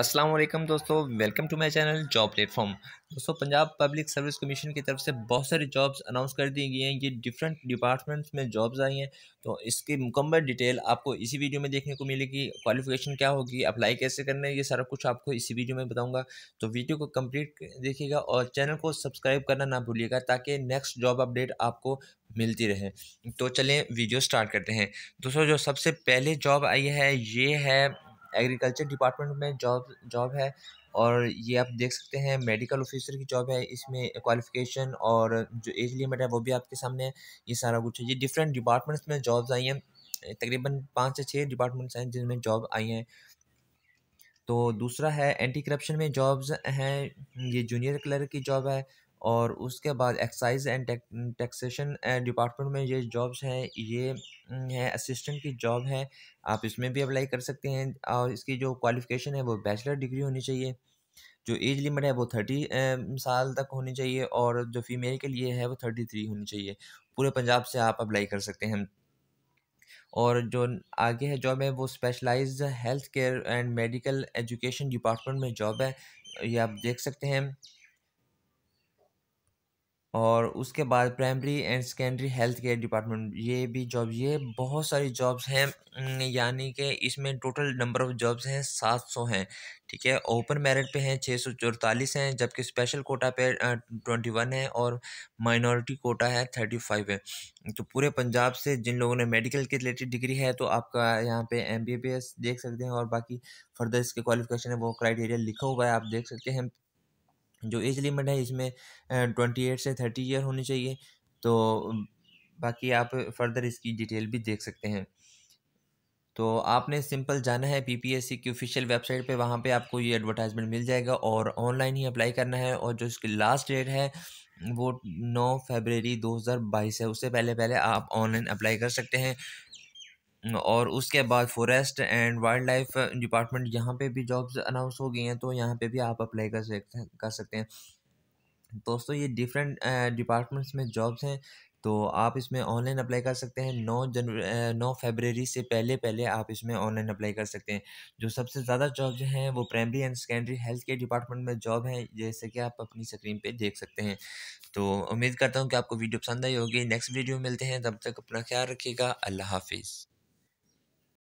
अस्सलाम वालेकुम दोस्तों welcome to my channel job platform दोस्तों पंजाब पब्लिक सर्विस कमीशन की तरफ से बहुत सारी जॉब्स अनाउंस कर दी गई हैं ये डिफरेंट डिपार्टमेंट्स में जॉब्स आई हैं तो इसकी मुकम्मल डिटेल आपको इसी वीडियो में देखने को मिलेगी क्वालिफिकेशन क्या होगी अप्लाई कैसे करना है ये सारा कुछ आपको इसी वीडियो में बताऊँगा तो वीडियो को कम्प्लीट देखिएगा और चैनल को सब्सक्राइब करना ना भूलिएगा ताकि नेक्स्ट जॉब अपडेट आपको मिलती रहे तो चलें वीडियो स्टार्ट करते हैं दोस्तों जो सबसे पहले जॉब आई है ये है एग्रीकल्चर डिपार्टमेंट में जॉब जॉब है और ये आप देख सकते हैं मेडिकल ऑफिसर की जॉब है इसमें क्वालिफिकेशन और जो एज लिमिट है वो भी आपके सामने है ये सारा कुछ है ये डिफरेंट डिपार्टमेंट्स में जॉब्स आई हैं तकरीबन पाँच से छः डिपार्टमेंट्स हैं जिनमें जॉब आई हैं तो दूसरा है एंटी करप्शन में जॉब्स हैं ये जूनियर क्लर्क की जॉब है और उसके बाद एक्साइज एंड टैक्सेशन डिपार्टमेंट में ये जॉब्स हैं ये है असिस्टेंट की जॉब है आप इसमें भी अप्लाई कर सकते हैं और इसकी जो क्वालिफ़िकेशन है वो बैचलर डिग्री होनी चाहिए जो एज लिमिट है वो थर्टी साल तक होनी चाहिए और जो फीमेल के लिए है वो थर्टी थ्री होनी चाहिए पूरे पंजाब से आप अप्लाई कर सकते हैं और जो आगे है जॉब है वो specialised health care and medical education department में जॉब है ये आप देख सकते हैं और उसके बाद primary and secondary health care department ये भी जॉब ये बहुत सारी जॉब्स हैं यानी कि इसमें टोटल नंबर ऑफ़ जॉब्स हैं सात सौ हैं ठीक है ओपन मेरिट पे हैं छः सौ चौतालीस हैं जबकि स्पेशल कोटा पे ट्वेंटी वन है और माइनॉरिटी कोटा है थर्टी फाइव है तो पूरे पंजाब से जिन लोगों ने मेडिकल के रिलेटेड डिग्री है तो आपका यहाँ पे एम बी बी एस देख सकते हैं और बाकी फर्दर इसके क्वालिफिकेशन है वो क्राइटेरिया लिखा हुआ है आप देख सकते हैं जो एज लिमिट है इसमें ट्वेंटी एट से थर्टी ईयर होनी चाहिए तो बाकी आप फर्दर इसकी डिटेल भी देख सकते हैं तो आपने सिंपल जाना है पीपीएससी की ऑफिशियल वेबसाइट पे वहाँ पे आपको ये एडवर्टाइजमेंट मिल जाएगा और ऑनलाइन ही अप्लाई करना है और जो इसकी लास्ट डेट है वो नौ फरवरी 2022 है उससे पहले पहले आप ऑनलाइन अप्लाई कर सकते हैं और उसके बाद forest and wild life department यहाँ पे भी जॉब्स अनाउंस हो गई हैं तो यहाँ पे भी आप अप्लाई कर सकते कर सकते हैं दोस्तों ये डिफरेंट डिपार्टमेंट्स में जॉब्स हैं तो आप इसमें ऑनलाइन अप्लाई कर सकते हैं नौ जनवरी नौ फेबररी से पहले पहले आप इसमें ऑनलाइन अप्लाई कर सकते हैं जो सबसे ज़्यादा जॉब जो हैं वो primary and secondary health care department में जॉब है जैसे कि आप अपनी स्क्रीन पे देख सकते हैं तो उम्मीद करता हूँ कि आपको वीडियो पसंद आई होगी नेक्स्ट वीडियो मिलते हैं तब तक अपना ख्याल रखिएगा अल्लाह हाफिज़